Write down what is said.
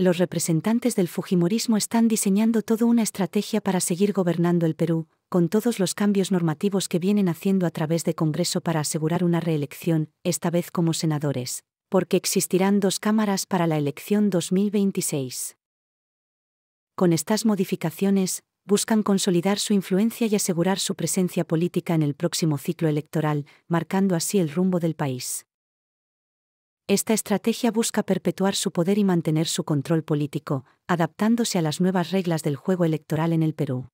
los representantes del Fujimorismo están diseñando toda una estrategia para seguir gobernando el Perú, con todos los cambios normativos que vienen haciendo a través de Congreso para asegurar una reelección, esta vez como senadores, porque existirán dos cámaras para la elección 2026. Con estas modificaciones, buscan consolidar su influencia y asegurar su presencia política en el próximo ciclo electoral, marcando así el rumbo del país. Esta estrategia busca perpetuar su poder y mantener su control político, adaptándose a las nuevas reglas del juego electoral en el Perú.